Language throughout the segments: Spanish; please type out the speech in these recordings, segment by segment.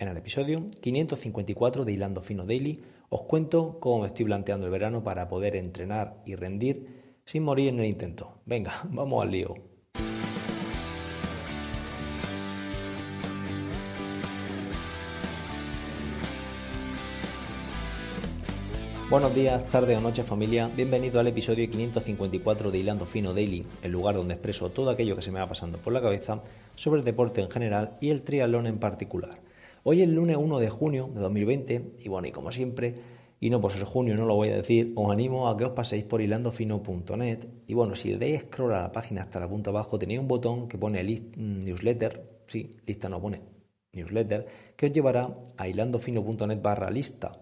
En el episodio 554 de Hilando Fino Daily os cuento cómo me estoy planteando el verano para poder entrenar y rendir sin morir en el intento. Venga, vamos al lío. Buenos días, tarde o noche familia, bienvenido al episodio 554 de Hilando Fino Daily, el lugar donde expreso todo aquello que se me va pasando por la cabeza sobre el deporte en general y el triatlón en particular. Hoy es el lunes 1 de junio de 2020 y bueno, y como siempre, y no por ser junio, no lo voy a decir, os animo a que os paséis por hilandofino.net y bueno, si le dais scroll a la página hasta la punta abajo, tenéis un botón que pone list, mm, newsletter, sí, lista no pone, newsletter, que os llevará a hilandofino.net barra lista.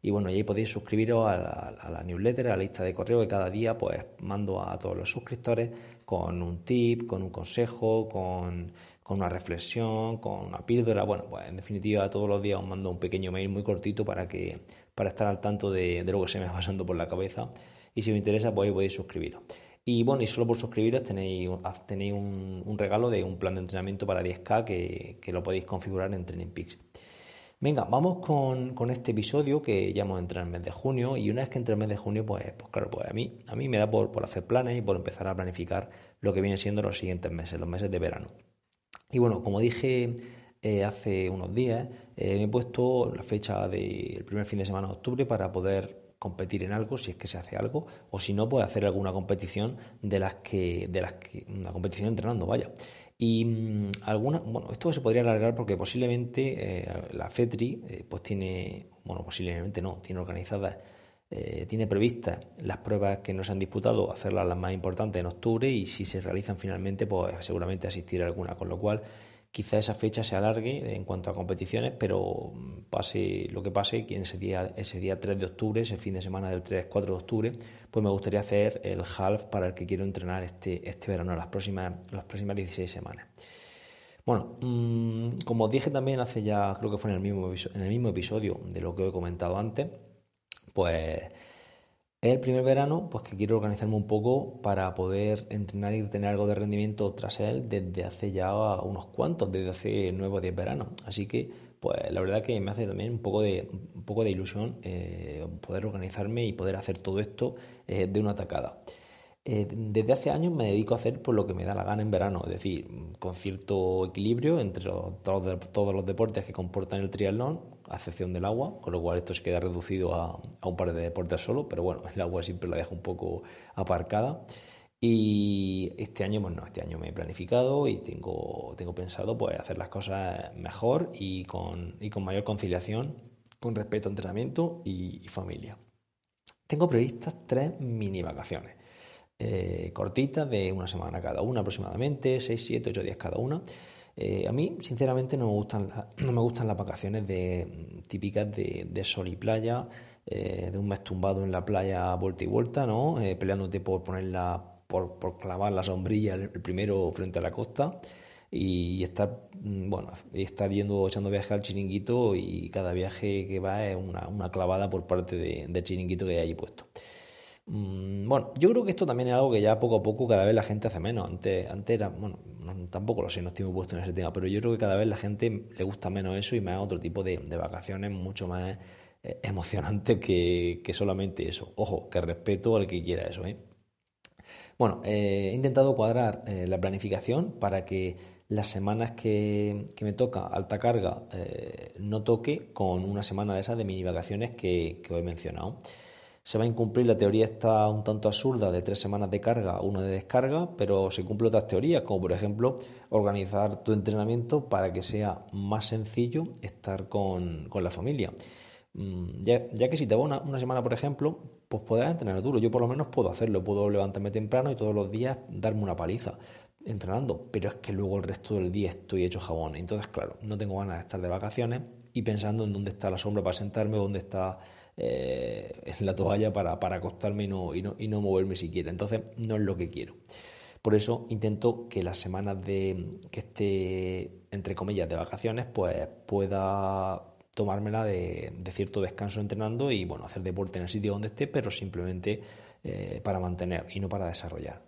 Y bueno, y ahí podéis suscribiros a la, a la, newsletter, a la lista de correo que cada día pues mando a todos los suscriptores con un tip, con un consejo, con con una reflexión, con una píldora. Bueno, pues en definitiva todos los días os mando un pequeño mail muy cortito para, que, para estar al tanto de, lo que se me va pasando por la cabeza. Y si os interesa, pues podéis suscribiros. Y bueno, y solo por suscribiros tenéis, tenéis un, regalo de un plan de entrenamiento para 10K que, lo podéis configurar en Training Peaks. Venga, vamos con, este episodio que ya hemos entrado en el mes de junio y una vez que entre el mes de junio, pues, pues claro, pues a mí, a mí me da por, por hacer planes y por empezar a planificar lo que vienen siendo los siguientes meses, los meses de verano. Y bueno, como dije eh, hace unos días, eh, me he puesto la fecha del primer fin de semana de octubre para poder competir en algo, si es que se hace algo, o si no, puede hacer alguna competición de las que, de las que, una competición entrenando, vaya. Y mm, alguna, bueno, esto se podría alargar porque posiblemente eh, la FETRI, pues tiene, bueno, posiblemente no, tiene organizadas eh, tiene previstas las pruebas que no se han disputado, hacerlas las más importantes en octubre y si se realizan finalmente, pues seguramente asistir a alguna, con lo cual quizá esa fecha se alargue en cuanto a competiciones, pero mm, pase lo que pase, que ese día, ese día 3 de octubre, ese fin de semana del 3-4 de octubre, pues me gustaría hacer el half para el que quiero entrenar este, este verano, las próximas, las próximas 16 semanas. Bueno, mm, como os dije también hace ya, creo que fue en el mismo, en el mismo episodio de lo que he comentado antes, pues es el primer verano pues, que quiero organizarme un poco para poder entrenar y tener algo de rendimiento tras él desde hace ya unos cuantos, desde hace nueve o diez veranos. Así que, pues la verdad que me hace también un poco de, un poco de ilusión eh, poder organizarme y poder hacer todo esto eh, de una tacada. Eh, desde hace años me dedico a hacer por lo que me da la gana en verano, es decir, con cierto equilibrio entre todos, los deportes que comportan el triatlón, a excepción del agua, con lo cual esto se queda reducido a, un par de deportes solo, pero bueno, el agua siempre la dejo un poco aparcada. Y este año, bueno, este año me he planificado y tengo, tengo pensado pues, hacer las cosas mejor y con, y con mayor conciliación con respeto a entrenamiento y, y familia. Tengo previstas tres mini vacaciones. Eh, cortitas de una semana cada una aproximadamente, 6, 7, 8 días cada una. Eh, a mí, sinceramente, no me gustan, no me gustan las vacaciones de, típicas de, sol y playa, eh, de un mes tumbado en la playa vuelta y vuelta, ¿no? peleándote por ponerla, por, por clavar la sombrilla el, primero frente a la costa y, estar, mm, bueno, y estar yendo, echando viaje al chiringuito y cada viaje que va es una, clavada por parte del de chiringuito que hay allí puesto. Mm, bueno, yo creo que esto también es algo que ya poco a poco cada vez la gente hace menos. Antes, antes era, bueno, tampoco lo sé, no estoy muy puesto en ese tema, pero yo creo que cada vez la gente le gusta menos eso y más otro tipo de, vacaciones mucho más eh, emocionantes que, solamente eso. Ojo, que respeto al que quiera eso. ¿eh? Bueno, eh, he intentado cuadrar la planificación para que las semanas que, me toca alta carga no toque con una semana de esas de mini vacaciones que, que os he mencionado se va a incumplir la teoría esta un tanto absurda de tres semanas de carga, una de descarga, pero se cumplen otras teorías, como por ejemplo organizar tu entrenamiento para que sea más sencillo estar con, la familia. Mm, ya, que si te va una, una, semana, por ejemplo, pues podrás entrenar duro. Yo por lo menos puedo hacerlo, puedo levantarme temprano y todos los días darme una paliza entrenando, pero es que luego el resto del día estoy hecho jabón. Entonces, claro, no tengo ganas de estar de vacaciones y pensando en dónde está la sombra para sentarme, dónde está eh, la toalla para, para acostarme y no, y, no, y moverme siquiera. Entonces, no es lo que quiero. Por eso intento que las semanas de que esté, entre comillas, de vacaciones, pues pueda tomármela de, cierto descanso entrenando y bueno, hacer deporte en el sitio donde esté, pero simplemente eh, para mantener y no para desarrollar.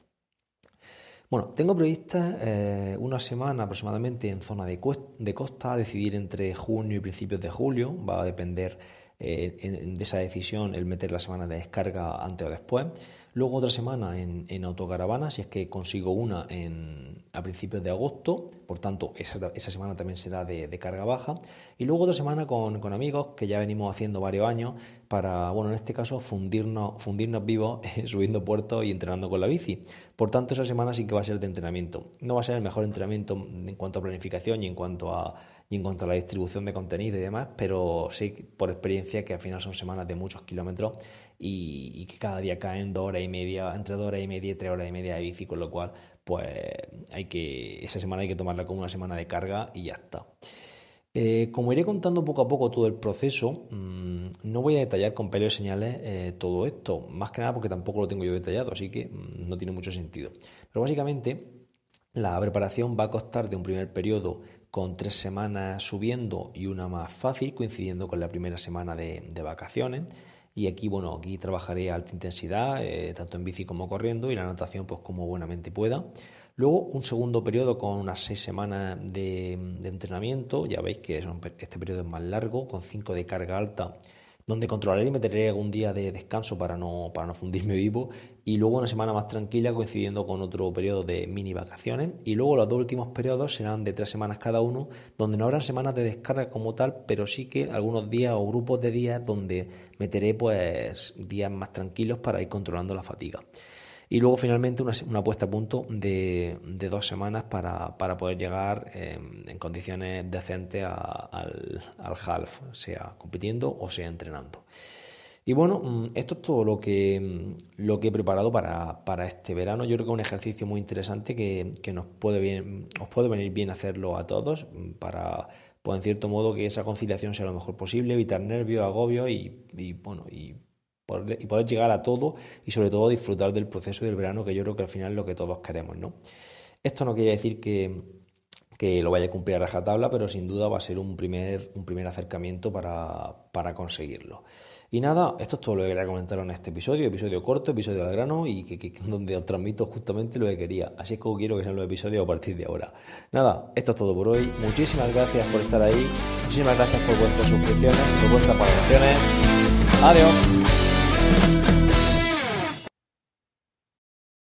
Bueno, tengo prevista eh, una semana aproximadamente en zona de, de, costa, decidir entre junio y principios de julio, va a depender eh, de esa decisión el meter la semana de descarga antes o después. Luego otra semana en, en autocaravana, si es que consigo una en, a principios de agosto, por tanto esa, semana también será de, carga baja. Y luego otra semana con, amigos que ya venimos haciendo varios años para, bueno, en este caso fundirnos, fundirnos vivos subiendo puertos y entrenando con la bici. Por tanto esa semana sí que va a ser de entrenamiento. No va a ser el mejor entrenamiento en cuanto a planificación y en cuanto a y en cuanto a la distribución de contenido y demás, pero sí por experiencia que al final son semanas de muchos kilómetros y, que cada día caen dos horas y media, entre dos horas y media y tres horas y media de bici, con lo cual pues hay que, esa semana hay que tomarla como una semana de carga y ya está. Eh, como iré contando poco a poco todo el proceso, mm, no voy a detallar con pelos y señales eh, todo esto, más que nada porque tampoco lo tengo yo detallado, así que mm, no tiene mucho sentido. Pero básicamente la preparación va a costar de un primer periodo con tres semanas subiendo y una más fácil, coincidiendo con la primera semana de, vacaciones. Y aquí, bueno, aquí trabajaré a alta intensidad, eh, tanto en bici como corriendo, y la natación, pues como buenamente pueda. Luego, un segundo periodo con unas seis semanas de, entrenamiento. Ya veis que este periodo es más largo, con cinco de carga alta donde controlaré y me algún día de descanso para no, para no fundirme vivo y luego una semana más tranquila coincidiendo con otro periodo de mini vacaciones y luego los dos últimos periodos serán de tres semanas cada uno donde no habrá semanas de descarga como tal pero sí que algunos días o grupos de días donde meteré pues días más tranquilos para ir controlando la fatiga. Y luego finalmente una, puesta a punto de, dos semanas para, poder llegar em, en condiciones decentes al, half, sea compitiendo o sea entrenando. Y bueno, mm, esto es todo lo que, mm, lo que he preparado para, este verano. Yo creo que es un ejercicio muy interesante que, nos puede bien, os puede venir bien hacerlo a todos mm, para, pues en cierto modo, que esa conciliación sea lo mejor posible, evitar nervios, agobio y, y bueno, y y poder llegar a todo y sobre todo disfrutar del proceso del verano, que yo creo que al final es lo que todos queremos, ¿no? Esto no quiere decir que, lo vaya a cumplir a rajatabla, pero sin duda va a ser un primer, un primer acercamiento para, conseguirlo. Y nada, esto es todo lo que quería comentar en este episodio, episodio corto, episodio al grano y que, donde os transmito justamente lo que quería. Así es como quiero que sean los episodios a partir de ahora. Nada, esto es todo por hoy. Muchísimas gracias por estar ahí, muchísimas gracias por vuestras suscripciones, por vuestras valoraciones. Adiós.